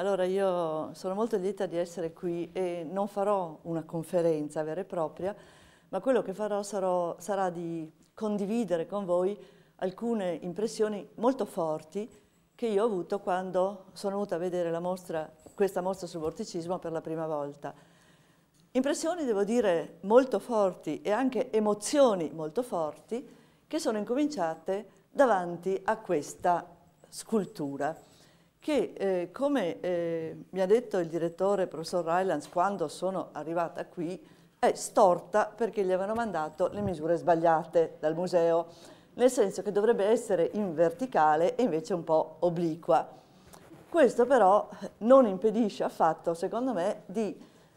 Allora io sono molto lieta di essere qui e non farò una conferenza vera e propria, ma quello che farò sarò, sarà di condividere con voi alcune impressioni molto forti che io ho avuto quando sono venuta a vedere mostra, questa mostra sul vorticismo per la prima volta. Impressioni, devo dire, molto forti e anche emozioni molto forti che sono incominciate davanti a questa scultura che eh, come eh, mi ha detto il direttore professor Rylands quando sono arrivata qui è storta perché gli avevano mandato le misure sbagliate dal museo, nel senso che dovrebbe essere in verticale e invece un po' obliqua. Questo però non impedisce affatto, secondo me, di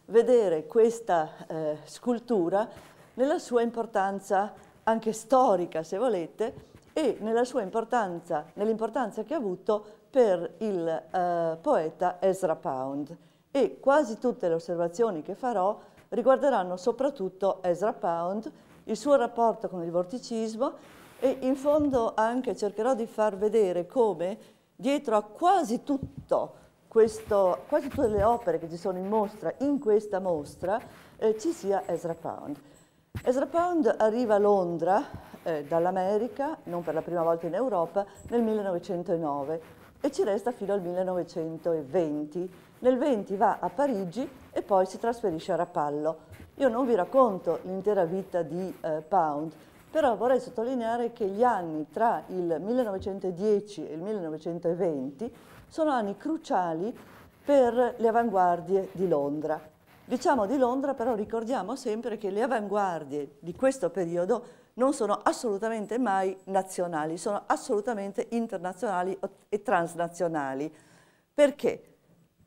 vedere questa eh, scultura nella sua importanza anche storica, se volete, e nella sua importanza, nell'importanza che ha avuto per il eh, poeta Ezra Pound e quasi tutte le osservazioni che farò riguarderanno soprattutto Ezra Pound, il suo rapporto con il vorticismo e in fondo anche cercherò di far vedere come dietro a quasi tutto questo, quasi tutte le opere che ci sono in mostra, in questa mostra, eh, ci sia Ezra Pound. Ezra Pound arriva a Londra eh, dall'America, non per la prima volta in Europa, nel 1909 e ci resta fino al 1920. Nel 20 va a Parigi e poi si trasferisce a Rapallo. Io non vi racconto l'intera vita di eh, Pound, però vorrei sottolineare che gli anni tra il 1910 e il 1920 sono anni cruciali per le avanguardie di Londra. Diciamo di Londra, però ricordiamo sempre che le avanguardie di questo periodo non sono assolutamente mai nazionali, sono assolutamente internazionali e transnazionali. Perché?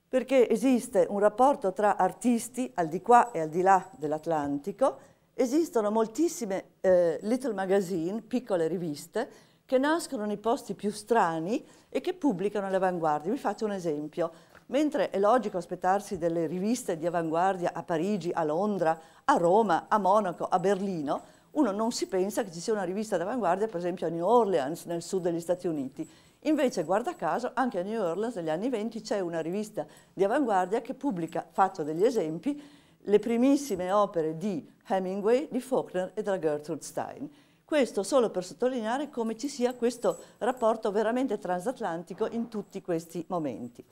Perché esiste un rapporto tra artisti al di qua e al di là dell'Atlantico, esistono moltissime eh, little magazine, piccole riviste, che nascono nei posti più strani e che pubblicano le avanguardie. Vi faccio un esempio. Mentre è logico aspettarsi delle riviste di avanguardia a Parigi, a Londra, a Roma, a Monaco, a Berlino, uno non si pensa che ci sia una rivista d'avanguardia, per esempio a New Orleans, nel sud degli Stati Uniti. Invece, guarda caso, anche a New Orleans negli anni 20 c'è una rivista di avanguardia che pubblica, faccio degli esempi, le primissime opere di Hemingway, di Faulkner e della Gertrude Stein. Questo solo per sottolineare come ci sia questo rapporto veramente transatlantico in tutti questi momenti.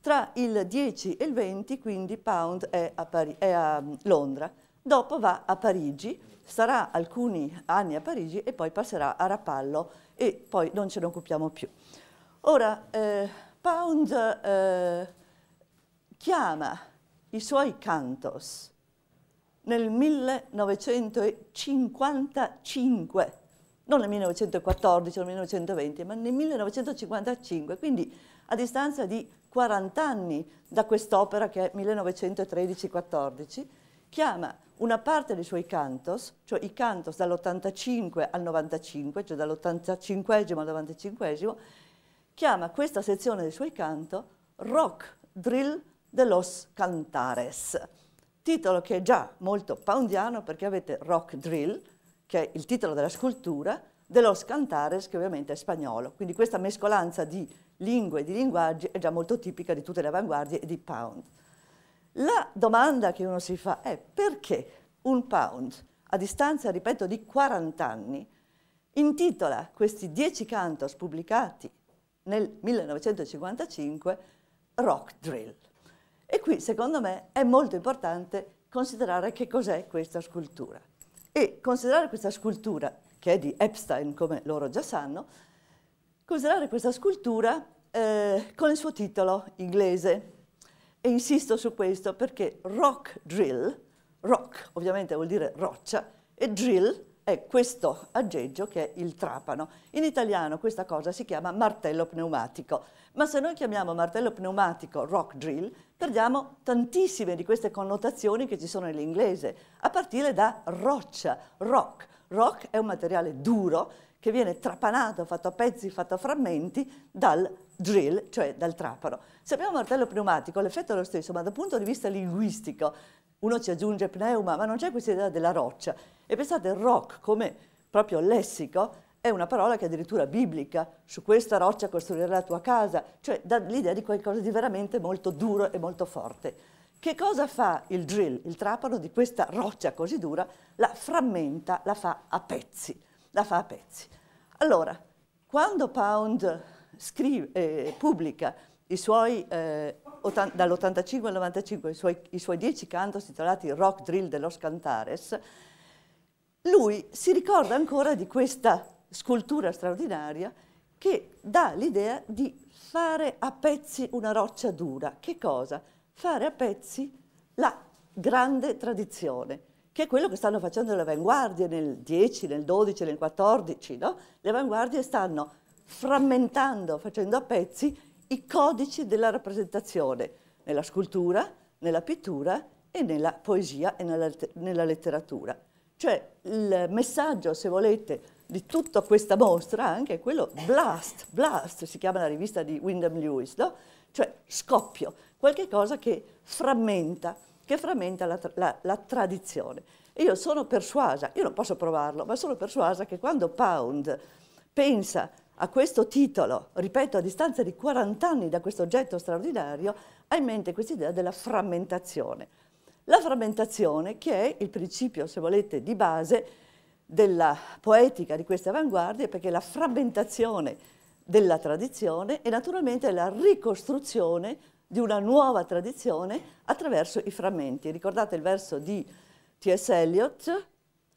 Tra il 10 e il 20, quindi, Pound è a, Pari è a Londra Dopo va a Parigi, starà alcuni anni a Parigi e poi passerà a Rapallo e poi non ce ne occupiamo più. Ora, eh, Pound eh, chiama i suoi cantos nel 1955, non nel 1914 o nel 1920, ma nel 1955, quindi a distanza di 40 anni da quest'opera che è 1913-14, chiama una parte dei suoi cantos, cioè i cantos dall'85 al 95, cioè dall'85 al 95, chiama questa sezione dei suoi canto Rock Drill de los Cantares, titolo che è già molto poundiano perché avete Rock Drill, che è il titolo della scultura, de los Cantares, che ovviamente è spagnolo. Quindi questa mescolanza di lingue e di linguaggi è già molto tipica di tutte le avanguardie e di pound. La domanda che uno si fa è perché un pound, a distanza, ripeto, di 40 anni, intitola questi dieci cantos pubblicati nel 1955 Rock Drill. E qui, secondo me, è molto importante considerare che cos'è questa scultura. E considerare questa scultura, che è di Epstein, come loro già sanno, considerare questa scultura eh, con il suo titolo inglese, e insisto su questo perché rock drill, rock ovviamente vuol dire roccia, e drill è questo aggeggio che è il trapano. In italiano questa cosa si chiama martello pneumatico, ma se noi chiamiamo martello pneumatico rock drill, perdiamo tantissime di queste connotazioni che ci sono nell'inglese, a partire da roccia, rock. Rock è un materiale duro che viene trapanato, fatto a pezzi, fatto a frammenti dal drill, cioè dal trapano. Se abbiamo un martello pneumatico l'effetto è lo stesso, ma dal punto di vista linguistico uno ci aggiunge pneuma, ma non c'è questa idea della roccia. E pensate, rock come proprio lessico è una parola che è addirittura biblica, su questa roccia costruire la tua casa, cioè dà l'idea di qualcosa di veramente molto duro e molto forte. Che cosa fa il drill, il trapano di questa roccia così dura? La frammenta, la fa a pezzi, la fa a pezzi. Allora, quando Pound scrive, eh, pubblica suoi, eh, dall'85 al 95 i suoi, i suoi dieci cantos intitolati Rock Drill de los Cantares, lui si ricorda ancora di questa scultura straordinaria che dà l'idea di fare a pezzi una roccia dura. Che cosa? Fare a pezzi la grande tradizione, che è quello che stanno facendo le avanguardie nel 10, nel 12, nel 14, no? Le avanguardie stanno frammentando, facendo a pezzi i codici della rappresentazione nella scultura, nella pittura e nella poesia e nella, nella letteratura. Cioè il messaggio, se volete, di tutta questa mostra anche è quello blast, blast, si chiama la rivista di Wyndham Lewis, no? cioè scoppio, qualche cosa che frammenta, che frammenta la, la, la tradizione. E io sono persuasa, io non posso provarlo, ma sono persuasa che quando Pound pensa a questo titolo, ripeto, a distanza di 40 anni da questo oggetto straordinario, ha in mente questa idea della frammentazione. La frammentazione che è il principio, se volete, di base della poetica di queste avanguardie, perché la frammentazione della tradizione è naturalmente la ricostruzione di una nuova tradizione attraverso i frammenti. Ricordate il verso di T.S. Eliot,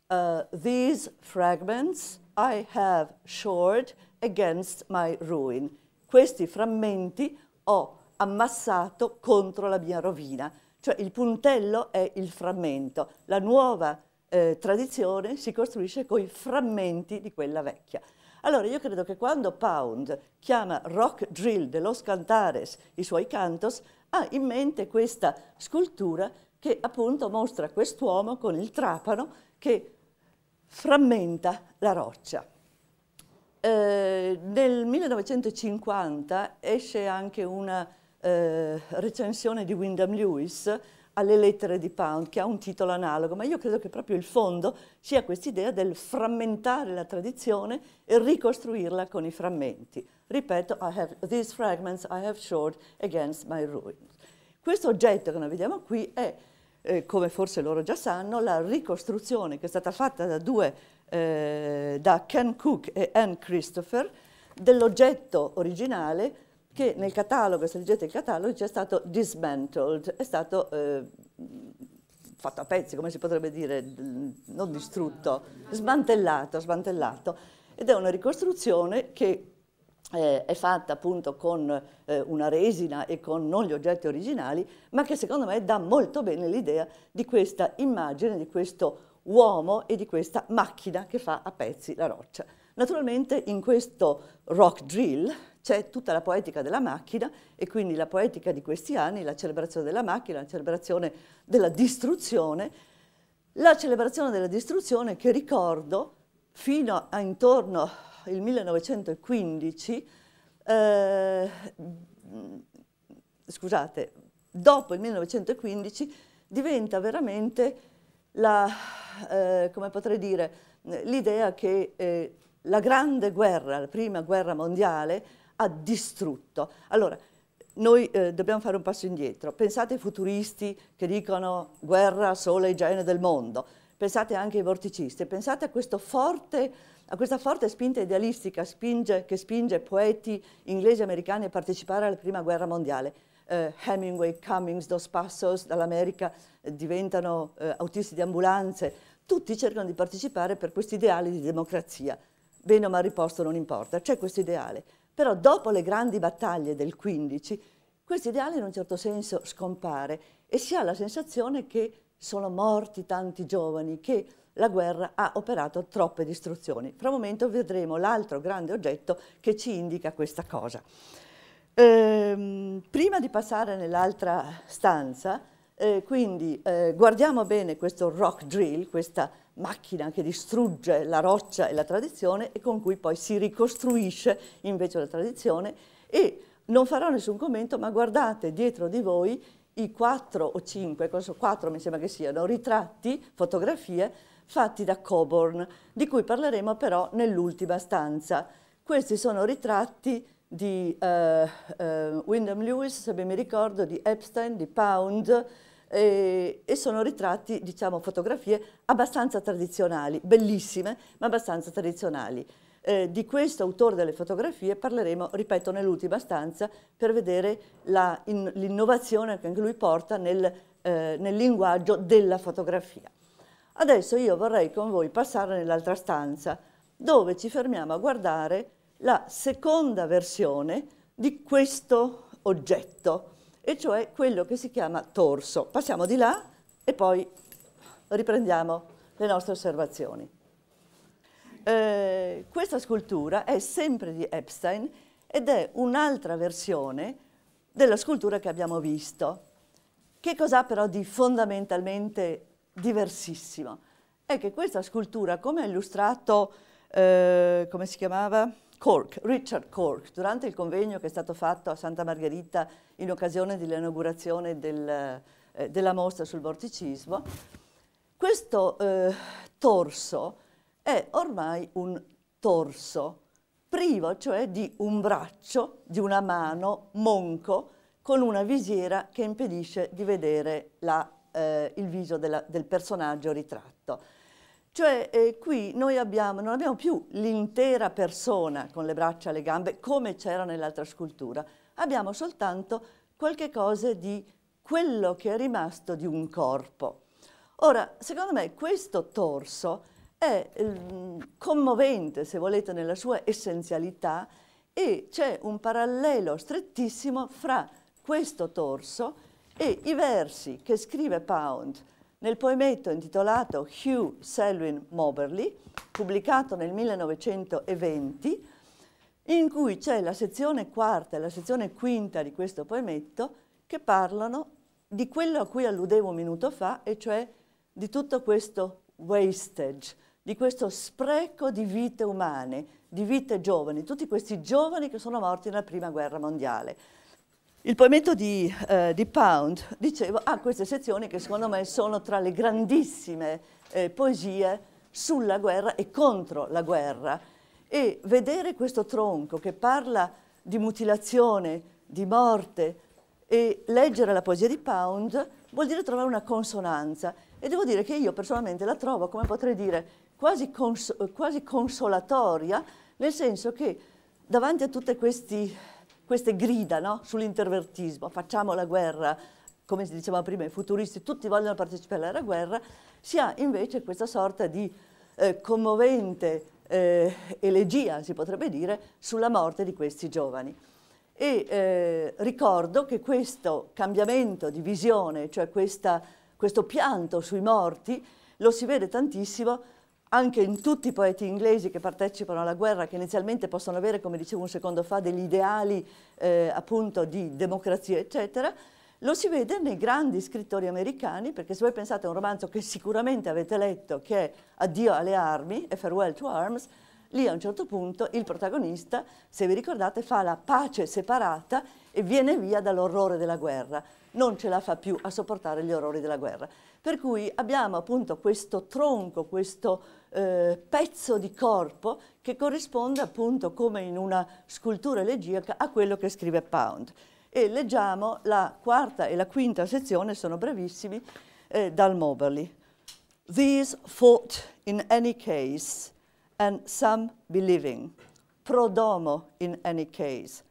uh, These fragments I have shored Against My Ruin. Questi frammenti ho ammassato contro la mia rovina. Cioè il puntello è il frammento. La nuova eh, tradizione si costruisce con i frammenti di quella vecchia. Allora io credo che quando Pound chiama rock drill de los cantares i suoi cantos, ha in mente questa scultura che appunto mostra quest'uomo con il trapano che frammenta la roccia. Eh, nel 1950 esce anche una eh, recensione di Wyndham Lewis alle lettere di Pound, che ha un titolo analogo, ma io credo che proprio il fondo sia quest'idea del frammentare la tradizione e ricostruirla con i frammenti. Ripeto, I have, these fragments I have shored against my ruins. Questo oggetto che noi vediamo qui è, eh, come forse loro già sanno, la ricostruzione che è stata fatta da due eh, da Ken Cook e Anne Christopher dell'oggetto originale che nel catalogo, se leggete il catalogo, c'è stato dismantled, è stato eh, fatto a pezzi, come si potrebbe dire, non distrutto, smantellato, smantellato. Ed è una ricostruzione che eh, è fatta appunto con eh, una resina e con non gli oggetti originali, ma che secondo me dà molto bene l'idea di questa immagine, di questo uomo e di questa macchina che fa a pezzi la roccia. Naturalmente in questo rock drill c'è tutta la poetica della macchina e quindi la poetica di questi anni, la celebrazione della macchina, la celebrazione della distruzione, la celebrazione della distruzione che ricordo fino a intorno al 1915, eh, scusate, dopo il 1915 diventa veramente eh, l'idea eh, che eh, la grande guerra, la prima guerra mondiale, ha distrutto. Allora, noi eh, dobbiamo fare un passo indietro. Pensate ai futuristi che dicono guerra, sole, igiene del mondo. Pensate anche ai vorticisti. Pensate a, forte, a questa forte spinta idealistica spinge, che spinge poeti inglesi e americani a partecipare alla prima guerra mondiale eh, Hemingway, Cummings, Dos Passos dall'America eh, diventano eh, autisti di ambulanze, tutti cercano di partecipare per questo ideale di democrazia. Bene o mal riposto non importa, c'è questo ideale. Però dopo le grandi battaglie del 15, questo ideale in un certo senso scompare e si ha la sensazione che sono morti tanti giovani, che la guerra ha operato troppe distruzioni. Fra un momento vedremo l'altro grande oggetto che ci indica questa cosa. Ehm, prima di passare nell'altra stanza, eh, quindi eh, guardiamo bene questo rock drill, questa macchina che distrugge la roccia e la tradizione e con cui poi si ricostruisce invece la tradizione e non farò nessun commento, ma guardate dietro di voi i quattro o cinque, quattro mi sembra che siano, ritratti, fotografie fatti da Coburn, di cui parleremo però nell'ultima stanza. Questi sono ritratti di eh, eh, Wyndham Lewis, se ben mi ricordo, di Epstein, di Pound, e, e, sono ritratti, diciamo, fotografie abbastanza tradizionali, bellissime, ma abbastanza tradizionali. Eh, di questo autore delle fotografie parleremo, ripeto, nell'ultima stanza per vedere l'innovazione che anche lui porta nel, eh, nel, linguaggio della fotografia. Adesso io vorrei con voi passare nell'altra stanza dove ci fermiamo a guardare la seconda versione di questo oggetto, e cioè quello che si chiama torso. Passiamo di là e poi riprendiamo le nostre osservazioni. Eh, questa scultura è sempre di Epstein ed è un'altra versione della scultura che abbiamo visto. Che cos'ha però di fondamentalmente diversissimo? È che questa scultura, come ha illustrato, eh, come si chiamava? Cork, Richard Cork, durante il convegno che è stato fatto a Santa Margherita in occasione dell'inaugurazione del, eh, della mostra sul vorticismo, questo eh, torso è ormai un torso privo, cioè di un braccio, di una mano, monco, con una visiera che impedisce di vedere la, eh, il viso della, del personaggio ritratto. Cioè eh, qui noi abbiamo, non abbiamo più l'intera persona con le braccia e le gambe come c'era nell'altra scultura, abbiamo soltanto qualche cosa di quello che è rimasto di un corpo. Ora, secondo me questo torso è eh, commovente, se volete, nella sua essenzialità e c'è un parallelo strettissimo fra questo torso e i versi che scrive Pound nel poemetto intitolato Hugh Selwyn Moberly, pubblicato nel 1920, in cui c'è la sezione quarta e la sezione quinta di questo poemetto che parlano di quello a cui alludevo un minuto fa, e cioè di tutto questo wastage, di questo spreco di vite umane, di vite giovani, tutti questi giovani che sono morti nella Prima Guerra Mondiale. Il poemetto di, eh, di, Pound, dicevo, ha queste sezioni che secondo me sono tra le grandissime eh, poesie sulla guerra e contro la guerra. E vedere questo tronco che parla di mutilazione, di morte, e leggere la poesia di Pound vuol dire trovare una consonanza. E devo dire che io personalmente la trovo, come potrei dire, quasi, cons quasi consolatoria, nel senso che davanti a tutti questi queste grida no? sull'intervertismo, facciamo la guerra, come si diceva prima, i futuristi tutti vogliono partecipare alla guerra, si ha invece questa sorta di eh, commovente eh, elegia, si potrebbe dire, sulla morte di questi giovani. E eh, ricordo che questo cambiamento di visione, cioè questa, questo pianto sui morti, lo si vede tantissimo anche in tutti i poeti inglesi che partecipano alla guerra, che inizialmente possono avere, come dicevo un secondo fa, degli ideali eh, appunto di democrazia, eccetera, lo si vede nei grandi scrittori americani, perché se voi pensate a un romanzo che sicuramente avete letto, che è Addio alle armi e Farewell to Arms, lì a un certo punto il protagonista, se vi ricordate, fa la pace separata e viene via dall'orrore della guerra, non ce la fa più a sopportare gli orrori della guerra. Per cui abbiamo appunto questo tronco, questo eh, pezzo di corpo che corrisponde appunto come in una scultura elegiaca a quello che scrive Pound. E leggiamo la quarta e la quinta sezione, sono brevissimi, eh, dal Moberly. These fought in any case, and some believing. pro domo in any case.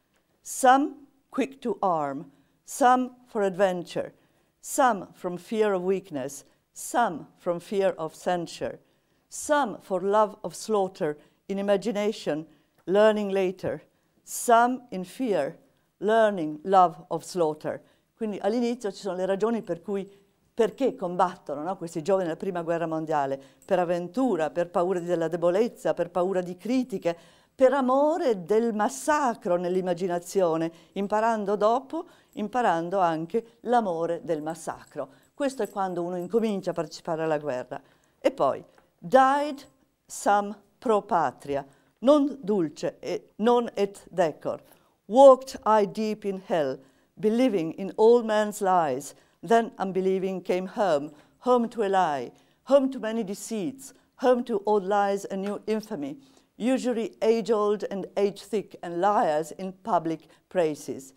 Some quick to arm, some for adventure, some from fear of weakness, some from fear of censure, some for love of slaughter in imagination, learning later, some in fear, learning love of slaughter. Quindi all'inizio ci sono le ragioni per cui perché combattono no? questi giovani nella prima guerra mondiale, per avventura, per paura della debolezza, per paura di critiche, per amore del massacro nell'immaginazione, imparando dopo, imparando anche l'amore del massacro. Questo è quando uno incomincia a partecipare alla guerra. E poi died some pro patria, non dulce, et, non et decor. Walked I deep in hell, believing in all man's lies. Then unbelieving came home, home to a lie, home to many deceits, home to old lies and new infamy, usually age-old and age-thick, and liars in public praises.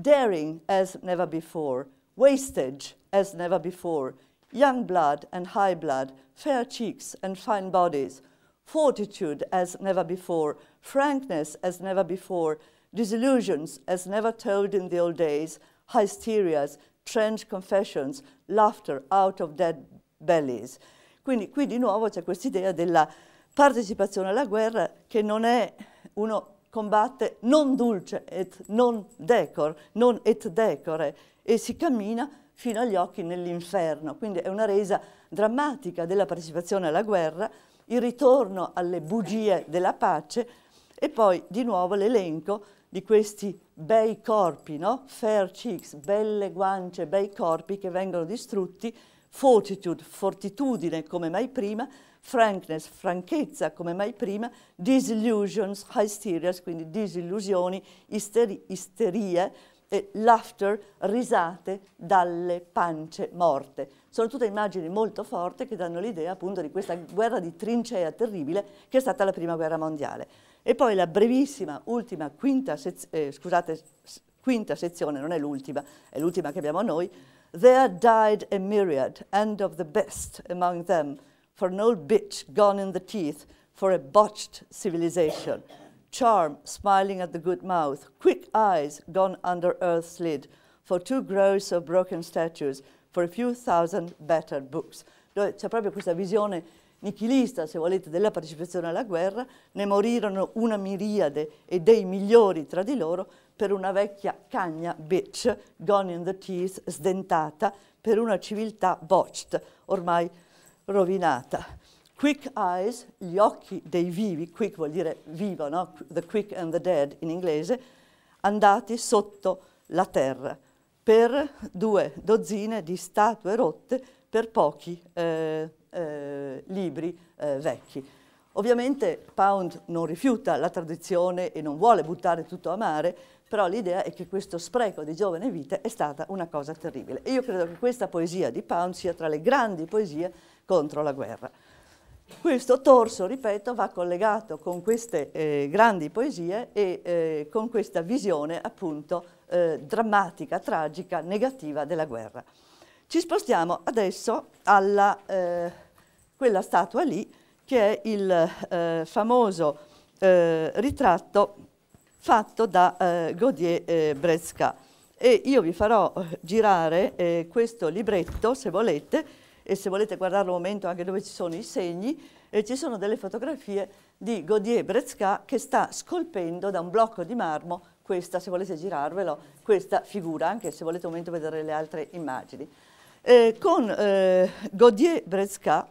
Daring as never before, wastage as never before, young blood and high blood, fair cheeks and fine bodies, fortitude as never before, frankness as never before, disillusions as never told in the old days, hysterias, trench confessions, laughter out of dead bellies. Quindi qui di nuovo c'è questa idea della partecipazione alla guerra che non è uno combatte non dulce et non decor, non et decore, e si cammina fino agli occhi nell'inferno. Quindi è una resa drammatica della partecipazione alla guerra, il ritorno alle bugie della pace e poi di nuovo l'elenco di questi bei corpi, no? fair cheeks, belle guance, bei corpi che vengono distrutti, fortitude, fortitudine come mai prima, frankness, franchezza come mai prima, disillusions, hysterias, quindi disillusioni, isteri isterie, e laughter, risate dalle pance morte. Sono tutte immagini molto forti che danno l'idea appunto di questa guerra di trincea terribile che è stata la prima guerra mondiale. E poi la brevissima ultima quinta, sez eh, scusate, quinta sezione, non è l'ultima, è l'ultima che abbiamo noi, There died a myriad, and of the best among them, for an old bitch gone in the teeth, for a botched civilization charm smiling at the good mouth, quick eyes gone under earth's lid, for two groves of broken statues, for a few thousand battered books. C'è proprio questa visione nichilista, se volete, della partecipazione alla guerra, ne morirono una miriade e dei migliori tra di loro per una vecchia cagna bitch, gone in the teeth, sdentata, per una civiltà botched, ormai rovinata. Quick eyes, gli occhi dei vivi, quick vuol dire vivo, no? the quick and the dead in inglese, andati sotto la terra per due dozzine di statue rotte per pochi eh, eh, libri eh, vecchi. Ovviamente Pound non rifiuta la tradizione e non vuole buttare tutto a mare, però l'idea è che questo spreco di giovane vite è stata una cosa terribile. E io credo che questa poesia di Pound sia tra le grandi poesie contro la guerra. Questo torso, ripeto, va collegato con queste eh, grandi poesie e eh, con questa visione appunto eh, drammatica, tragica, negativa della guerra. Ci spostiamo adesso alla eh, quella statua lì che è il eh, famoso eh, ritratto fatto da Gaudier Brezca e io vi farò girare questo libretto se volete e se volete guardare un momento anche dove ci sono i segni, eh, ci sono delle fotografie di Godier Brezca che sta scolpendo da un blocco di marmo questa, se volete girarvelo, questa figura, anche se volete un momento vedere le altre immagini. Eh, con eh, Godier Brezca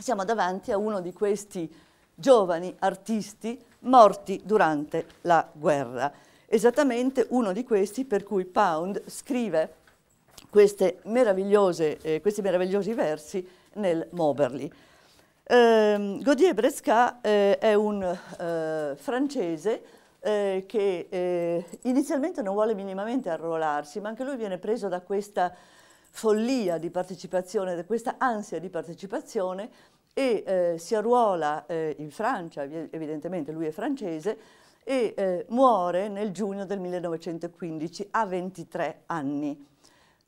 siamo davanti a uno di questi giovani artisti morti durante la guerra. Esattamente uno di questi per cui Pound scrive eh, questi meravigliosi versi nel Moberly. Eh, Godier Bresca eh, è un eh, francese eh, che eh, inizialmente non vuole minimamente arruolarsi, ma anche lui viene preso da questa follia di partecipazione, da questa ansia di partecipazione e si arruola in Francia, evidentemente lui è francese, e muore nel giugno del 1915 a 23 anni.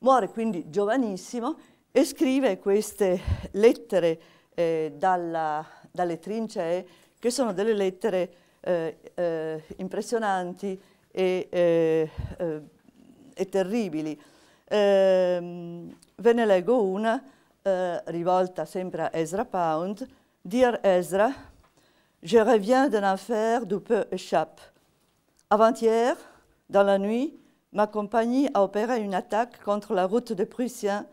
Muore quindi giovanissimo e scrive queste lettere eh, dalla, dalle trincee, che sono delle lettere eh, eh, impressionanti e, eh, eh, e terribili. Ehm, ve ne leggo una, eh, rivolta sempre a Ezra Pound, Dear Ezra, je reviens d'un affaire d'où peu échappe. Avant-hier, dans la nuit, ma compagnie a opéré une attaque contre la route des Prussiens,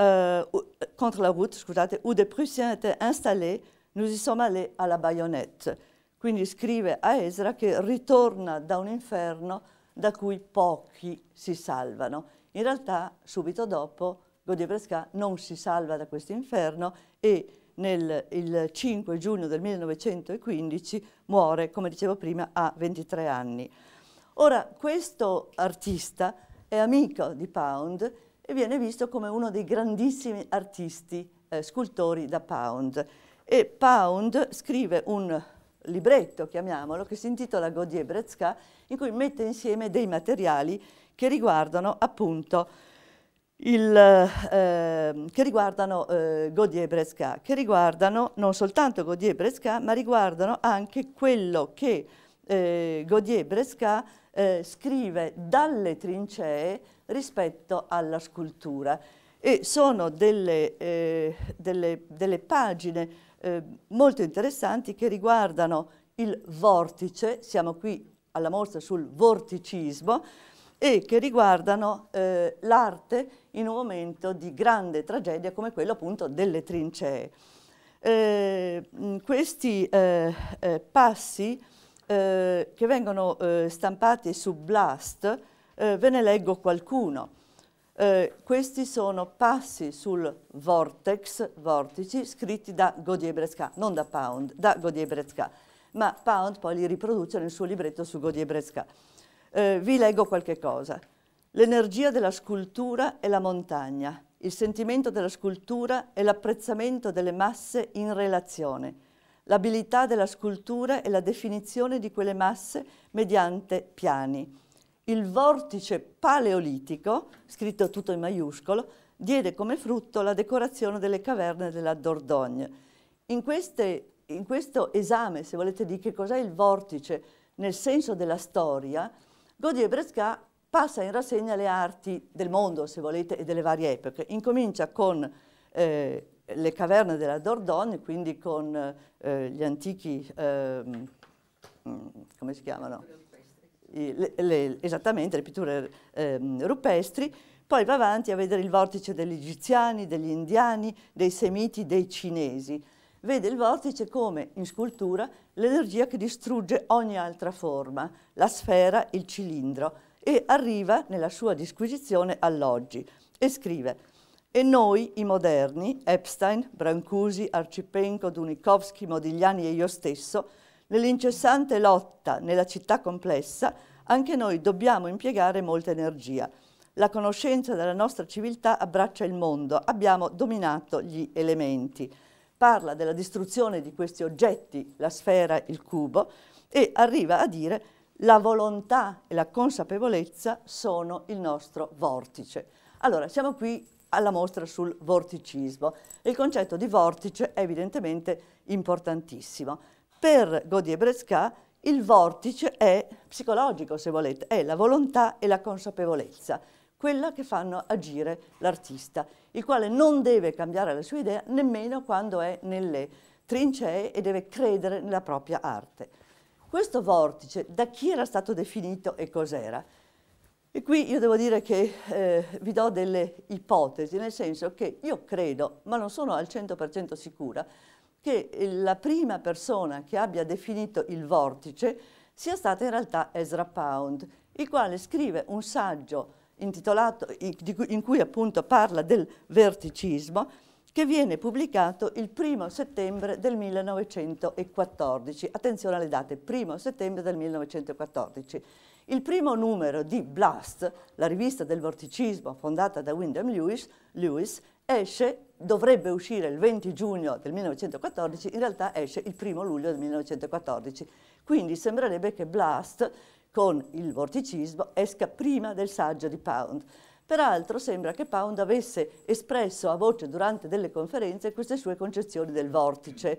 euh, euh, contre la route, scusate, où des Prussiens étaient installés. Nous y sommes allés à la baionetta. Quindi scrive a Esra che ritorna da un inferno da cui pochi si salvano. In realtà, subito dopo, Gaudier-Brescat non si salva da questo inferno e nel il 5 giugno del 1915 muore, come dicevo prima, a 23 anni. Ora, questo artista è amico di Pound e viene visto come uno dei grandissimi artisti eh, scultori da Pound. E Pound scrive un libretto, chiamiamolo, che si intitola Godier Brezka, in cui mette insieme dei materiali che riguardano appunto il, eh, che riguardano eh, Godier Bresca, che riguardano non soltanto Godier Bresca, ma riguardano anche quello che eh, Godier Bresca eh, scrive dalle trincee rispetto alla scultura e sono delle, eh, delle, delle pagine eh, molto interessanti che riguardano il vortice, siamo qui alla mostra sul vorticismo, e che riguardano eh, l'arte in un momento di grande tragedia come quello appunto delle trincee. Eh, questi eh, eh passi eh, che vengono eh, stampati su Blast, eh, ve ne leggo qualcuno. Eh, questi sono passi sul Vortex, vortici, scritti da Godiebrezka, non da Pound, da Godiebrezka, ma Pound poi li riproduce nel suo libretto su Godiebrezka. bresca vi leggo qualche cosa. L'energia della scultura è la montagna, il sentimento della scultura è l'apprezzamento delle masse in relazione l'abilità della scultura e la definizione di quelle masse mediante piani. Il vortice paleolitico, scritto tutto in maiuscolo, diede come frutto la decorazione delle caverne della Dordogne. In, queste, in questo esame, se volete, di che cos'è il vortice nel senso della storia, Godier brescat passa in rassegna le arti del mondo, se volete, e delle varie epoche. Incomincia con eh, le caverne della Dordogne, quindi con eh, gli antichi, eh, come si chiamano? Le, le, esattamente, le pitture eh, rupestri, poi va avanti a vedere il vortice degli egiziani, degli indiani, dei semiti, dei cinesi. Vede il vortice come, in scultura, l'energia che distrugge ogni altra forma, la sfera, il cilindro, e arriva nella sua disquisizione all'oggi e scrive e noi, i moderni, Epstein, Brancusi, Arcipenco, Dunikovsky, Modigliani e io stesso, nell'incessante lotta nella città complessa, anche noi dobbiamo impiegare molta energia. La conoscenza della nostra civiltà abbraccia il mondo, abbiamo dominato gli elementi. Parla della distruzione di questi oggetti, la sfera, il cubo, e arriva a dire la volontà e la consapevolezza sono il nostro vortice. Allora, siamo qui alla mostra sul vorticismo. Il concetto di vortice è evidentemente importantissimo. Per Gaudier-Brescat il vortice è psicologico, se volete, è la volontà e la consapevolezza, quella che fanno agire l'artista, il quale non deve cambiare la sua idea nemmeno quando è nelle trincee e deve credere nella propria arte. Questo vortice da chi era stato definito e cos'era? E qui io devo dire che eh, vi do delle ipotesi, nel senso che io credo, ma non sono al 100% sicura, che eh, la prima persona che abbia definito il vortice sia stata in realtà Ezra Pound, il quale scrive un saggio intitolato, in cui appunto parla del verticismo, che viene pubblicato il primo settembre del 1914. Attenzione alle date, primo settembre del 1914 il primo numero di Blast, la rivista del vorticismo fondata da William Lewis, Lewis, esce, dovrebbe uscire il 20 giugno del 1914, in realtà esce il primo luglio del 1914. Quindi sembrerebbe che Blast, con il vorticismo, esca prima del saggio di Pound. Peraltro sembra che Pound avesse espresso a voce durante delle conferenze queste sue concezioni del vortice.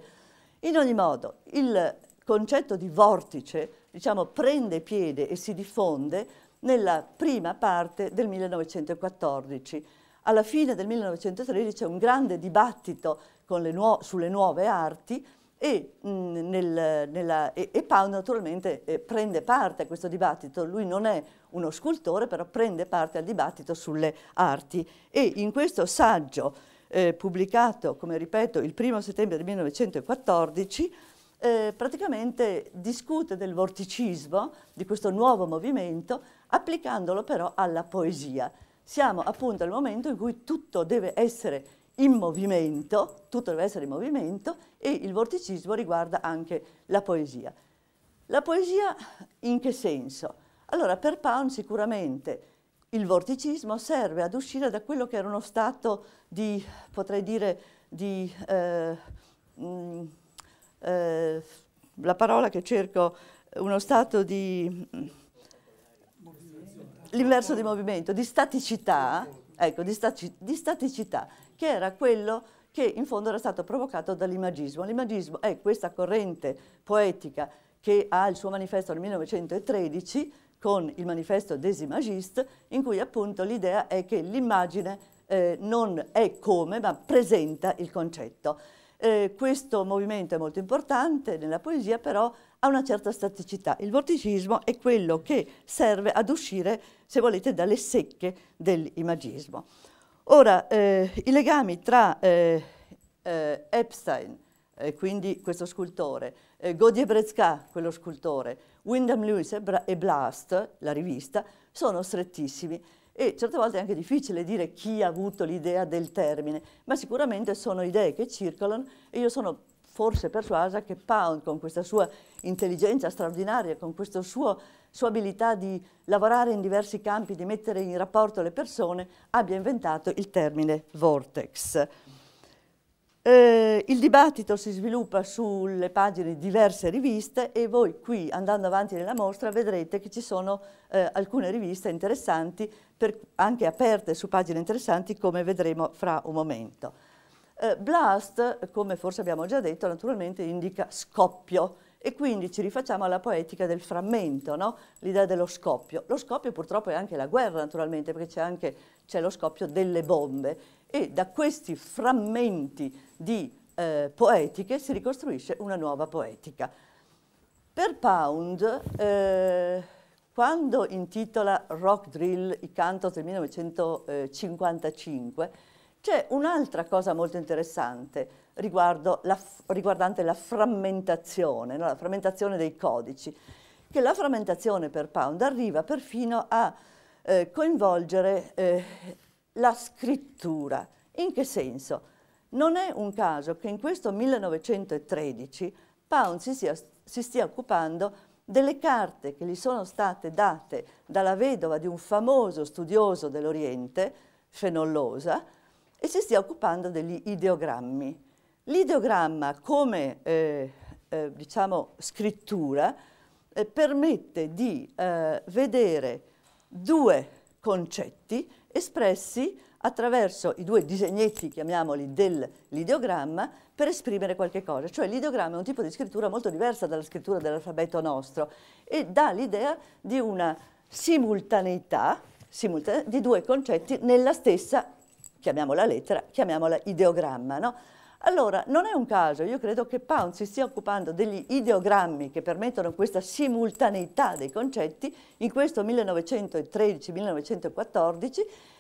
In ogni modo, il concetto di vortice diciamo, prende piede e si diffonde nella prima parte del 1914. Alla fine del 1913 c'è un grande dibattito nuo sulle nuove arti e, mh, nel, nella, e, e Pau naturalmente eh, prende parte a questo dibattito, lui non è uno scultore però prende parte al dibattito sulle arti e in questo saggio eh, pubblicato, come ripeto, il primo settembre del 1914 eh, praticamente discute del vorticismo, di questo nuovo movimento, applicandolo però alla poesia. Siamo appunto al momento in cui tutto deve essere in movimento, tutto deve essere in movimento e il vorticismo riguarda anche la poesia. La poesia in che senso? Allora per Pound sicuramente il vorticismo serve ad uscire da quello che era uno stato di, potrei dire, di... Eh, mh, eh, la parola che cerco, uno stato di... Mm, l'inverso di movimento, di staticità, ecco, di, stati, di staticità, che era quello che in fondo era stato provocato dall'imagismo. L'imagismo è questa corrente poetica che ha il suo manifesto nel 1913 con il manifesto des imagistes, in cui appunto l'idea è che l'immagine eh, non è come, ma presenta il concetto. Eh, questo movimento è molto importante nella poesia, però ha una certa staticità. Il vorticismo è quello che serve ad uscire, se volete, dalle secche dell'imagismo. Ora, eh, i legami tra eh, eh Epstein, eh, quindi questo scultore, eh, Godier Brezka, quello scultore, Wyndham Lewis e, Bra e Blast, la rivista, sono strettissimi e certe volte è anche difficile dire chi ha avuto l'idea del termine, ma sicuramente sono idee che circolano e io sono forse persuasa che Pound con questa sua intelligenza straordinaria, con questa sua, sua abilità di lavorare in diversi campi, di mettere in rapporto le persone, abbia inventato il termine vortex. Eh, il dibattito si sviluppa sulle pagine di diverse riviste e voi qui andando avanti nella mostra vedrete che ci sono eh, alcune riviste interessanti, per, anche aperte su pagine interessanti come vedremo fra un momento. Eh, Blast, come forse abbiamo già detto, naturalmente indica scoppio e quindi ci rifacciamo alla poetica del frammento, no? l'idea dello scoppio. Lo scoppio purtroppo è anche la guerra naturalmente perché c'è lo scoppio delle bombe e da questi frammenti di eh, poetiche si ricostruisce una nuova poetica. Per Pound, eh, quando intitola Rock Drill i cantos del 1955, c'è un'altra cosa molto interessante la, riguardante la frammentazione, no? la frammentazione dei codici, che la frammentazione per Pound arriva perfino a eh, coinvolgere eh, la scrittura. In che senso? Non è un caso che in questo 1913 Pound si, sia, si stia occupando delle carte che gli sono state date dalla vedova di un famoso studioso dell'Oriente, Fenollosa, e si stia occupando degli ideogrammi. L'ideogramma come eh, eh, diciamo, scrittura eh, permette di eh, vedere due concetti espressi attraverso i due disegnetti, chiamiamoli, dell'ideogramma per esprimere qualche cosa. Cioè l'ideogramma è un tipo di scrittura molto diversa dalla scrittura dell'alfabeto nostro e dà l'idea di una simultaneità, simultaneità di due concetti nella stessa chiamiamola lettera, chiamiamola ideogramma. No? Allora, non è un caso, io credo che Pound si stia occupando degli ideogrammi che permettono questa simultaneità dei concetti in questo 1913-1914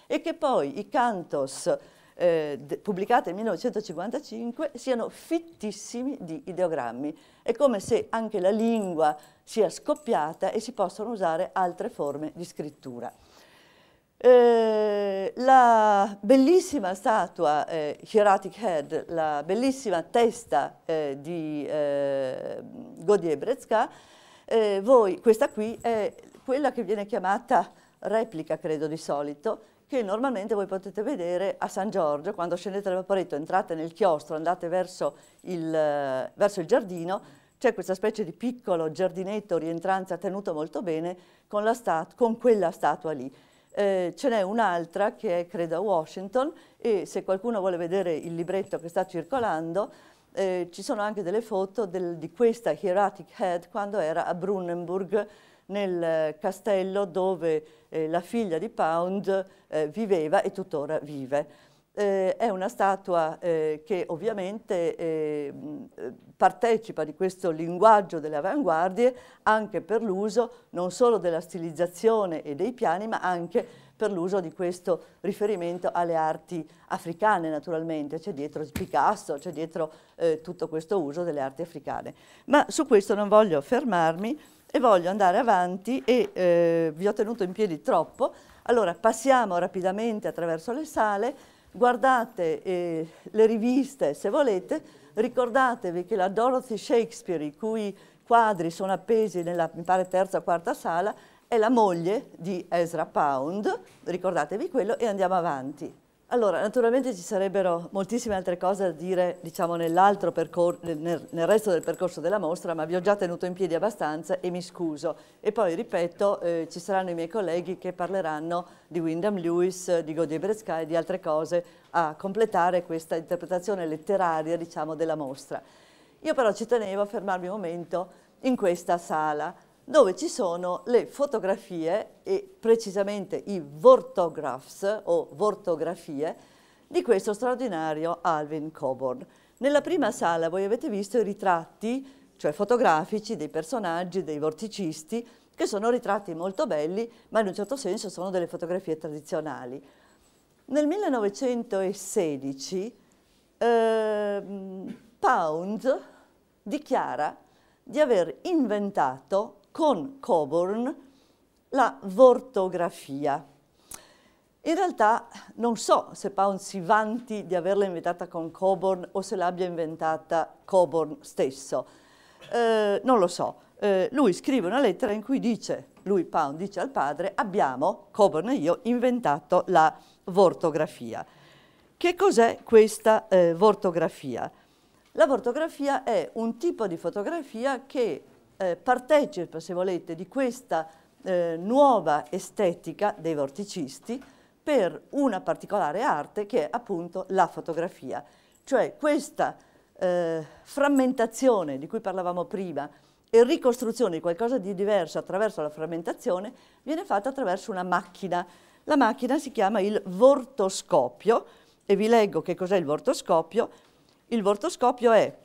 e che poi i cantos eh, pubblicati nel 1955 siano fittissimi di ideogrammi. È come se anche la lingua sia scoppiata e si possano usare altre forme di scrittura. Eh, la bellissima statua eh, Hieratic Head, la bellissima testa eh, di eh, Godier-Brezka, eh, questa qui è quella che viene chiamata replica, credo di solito, che normalmente voi potete vedere a San Giorgio, quando scendete dal vaporetto, entrate nel chiostro, andate verso il, eh, verso il giardino, c'è questa specie di piccolo giardinetto rientranza tenuto molto bene con, con quella statua lì. Eh, ce n'è un'altra che è, credo, a Washington e se qualcuno vuole vedere il libretto che sta circolando, eh, ci sono anche delle foto del, di questa Hieratic Head quando era a Brunnenburg nel eh, castello dove eh, la figlia di Pound eh, viveva e tuttora vive. Eh, è una statua eh, che ovviamente eh, partecipa di questo linguaggio delle avanguardie anche per l'uso non solo della stilizzazione e dei piani ma anche per l'uso di questo riferimento alle arti africane naturalmente, c'è dietro Picasso, c'è dietro eh, tutto questo uso delle arti africane. Ma su questo non voglio fermarmi e voglio andare avanti e eh, vi ho tenuto in piedi troppo, allora passiamo rapidamente attraverso le sale guardate eh, le riviste se volete, ricordatevi che la Dorothy Shakespeare, i cui quadri sono appesi nella, mi pare, terza o quarta sala, è la moglie di Ezra Pound, ricordatevi quello e andiamo avanti. Allora, naturalmente ci sarebbero moltissime altre cose da dire diciamo, nel, nel, resto del percorso della mostra, ma vi ho già tenuto in piedi abbastanza e mi scuso. E poi, ripeto, eh, ci saranno i miei colleghi che parleranno di Wyndham Lewis, di Godie Bresca e di altre cose a completare questa interpretazione letteraria diciamo, della mostra. Io però ci tenevo a fermarmi un momento in questa sala, dove ci sono le fotografie e precisamente i vortographs o vortografie di questo straordinario Alvin Coburn. Nella prima sala voi avete visto i ritratti, cioè fotografici, dei personaggi, dei vorticisti, che sono ritratti molto belli, ma in un certo senso sono delle fotografie tradizionali. Nel 1916 eh, Pound dichiara di aver inventato con Coburn la vortografia. In realtà non so se Pound si vanti di averla inventata con Coburn o se l'abbia inventata Coburn stesso. Eh, non lo so. Eh, lui scrive una lettera in cui dice, lui Pound dice al padre, abbiamo, Coburn e io, inventato la vortografia. Che cos'è questa eh, vortografia? La vortografia è un tipo di fotografia che eh, partecipa, se volete, di questa eh, nuova estetica dei vorticisti per una particolare arte che è appunto la fotografia. Cioè questa eh, frammentazione di cui parlavamo prima e ricostruzione di qualcosa di diverso attraverso la frammentazione viene fatta attraverso una macchina. La macchina si chiama il vortoscopio e vi leggo che cos'è il vortoscopio. Il vortoscopio è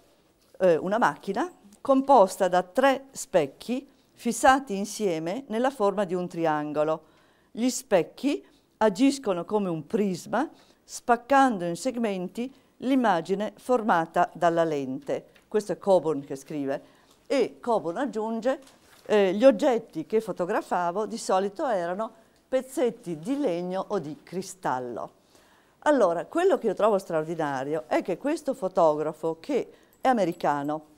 eh, una macchina composta da tre specchi fissati insieme nella forma di un triangolo. Gli specchi agiscono come un prisma spaccando in segmenti l'immagine formata dalla lente. Questo è Coburn che scrive. E Coburn aggiunge eh, gli oggetti che fotografavo di solito erano pezzetti di legno o di cristallo. Allora, quello che io trovo straordinario è che questo fotografo, che è americano,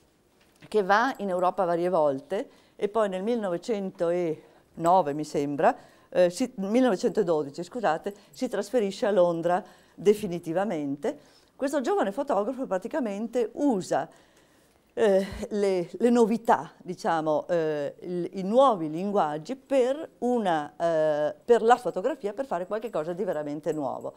che va in Europa varie volte e poi nel 1909, mi sembra, eh, si, 1912, scusate, si trasferisce a Londra definitivamente. Questo giovane fotografo praticamente usa eh, le, le, novità, diciamo, eh, il, i nuovi linguaggi per, una, eh, per, la fotografia, per fare qualcosa di veramente nuovo.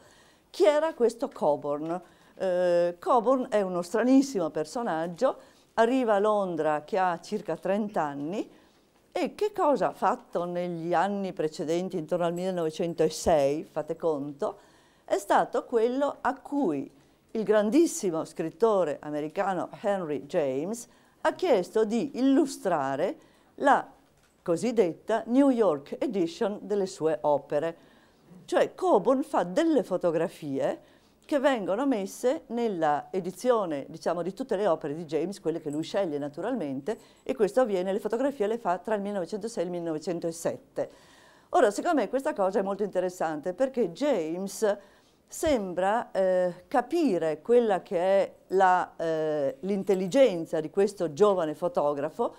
Chi era questo Coburn? Eh, Coburn è uno stranissimo personaggio arriva a Londra che ha circa 30 anni e che cosa ha fatto negli anni precedenti, intorno al 1906, fate conto, è stato quello a cui il grandissimo scrittore americano Henry James ha chiesto di illustrare la cosiddetta New York Edition delle sue opere. Cioè Coburn fa delle fotografie che vengono messe nella edizione diciamo, di tutte le opere di James, quelle che lui sceglie naturalmente, e questo avviene, le fotografie le fa tra il 1906 e il 1907. Ora, secondo me questa cosa è molto interessante perché James sembra eh, capire quella che è eh, l'intelligenza eh, di questo giovane fotografo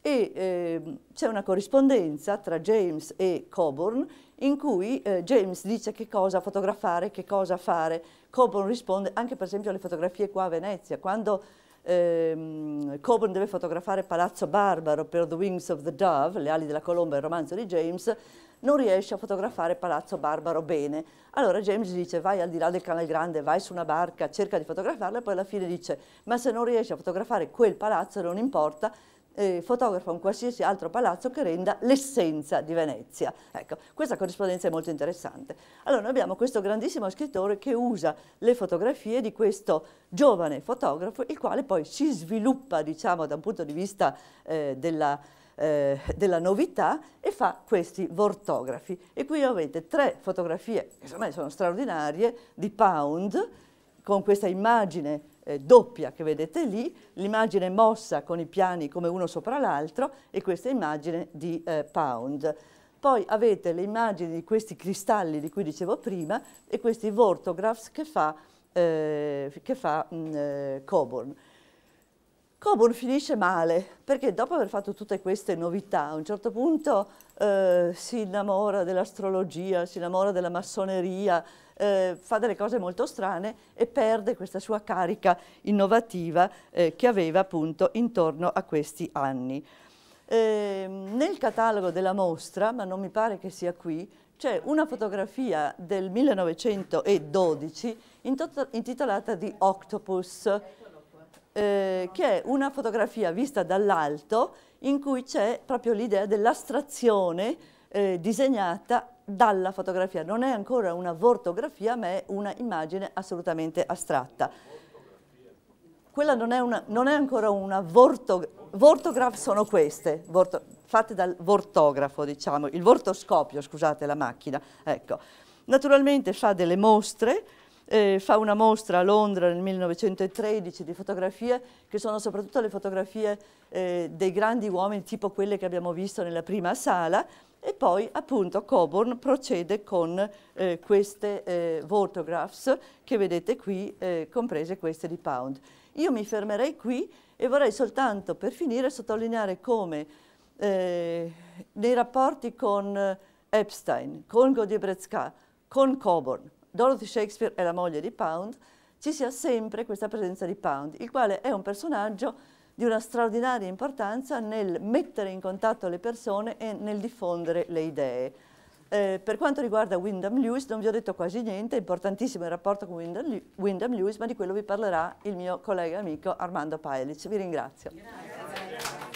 e eh, c'è una corrispondenza tra James e Coburn in cui eh, James dice che cosa fotografare, che cosa fare, Coburn risponde anche per esempio alle fotografie qua a Venezia, quando ehm, Coburn deve fotografare Palazzo Barbaro per The Wings of the Dove, le ali della colomba, il romanzo di James, non riesce a fotografare Palazzo Barbaro bene. Allora James dice vai al di là del Canal Grande, vai su una barca, cerca di fotografarla e poi alla fine dice ma se non riesci a fotografare quel palazzo non importa, eh, fotografa un qualsiasi altro palazzo che renda l'essenza di Venezia. Ecco, questa corrispondenza è molto interessante. Allora, noi abbiamo questo grandissimo scrittore che usa le fotografie di questo giovane fotografo, il quale poi si sviluppa, diciamo, da un punto di vista eh, della eh, della novità e fa questi vortografi. E qui avete tre fotografie, che secondo me sono straordinarie, di Pound, con questa immagine eh, doppia che vedete lì, l'immagine mossa con i piani come uno sopra l'altro e questa immagine di eh, Pound. Poi avete le immagini di questi cristalli di cui dicevo prima e questi vortographs che fa, eh, che fa mh, mm, eh, Coburn. Coburn finisce male, perché dopo aver fatto tutte queste novità, a un certo punto eh, si innamora dell'astrologia, si innamora della massoneria, eh, fa delle cose molto strane e perde questa sua carica innovativa eh, che aveva appunto intorno a questi anni. Ehm, nel catalogo della mostra, ma non mi pare che sia qui, c'è una fotografia del 1912 intitolata di Octopus, eh, che è una fotografia vista dall'alto in cui c'è proprio l'idea dell'astrazione eh, disegnata dalla fotografia. Non è ancora una vortografia, ma è un'immagine assolutamente astratta. Quella non è, una, non è ancora una vortografia, vortograf sono queste, vorto, fatte dal vortografo, diciamo, il vortoscopio, scusate la macchina, ecco. Naturalmente fa delle mostre, eh, fa una mostra a Londra nel 1913 di fotografie che sono soprattutto le fotografie eh, dei grandi uomini tipo quelle che abbiamo visto nella prima sala e poi appunto Coburn procede con eh, queste eh, photographs che vedete qui, eh, comprese queste di Pound. Io mi fermerei qui e vorrei soltanto per finire sottolineare come eh, nei rapporti con eh, Epstein, con Godiebrezka, con Coburn, Dorothy Shakespeare è la moglie di Pound, ci sia sempre questa presenza di Pound, il quale è un personaggio di una straordinaria importanza nel mettere in contatto le persone e nel diffondere le idee. Eh, per quanto riguarda Wyndham Lewis non vi ho detto quasi niente, è importantissimo il rapporto con Wyndham, Lewis, ma di quello vi parlerà il mio collega amico Armando Paelic. Vi ringrazio. Grazie.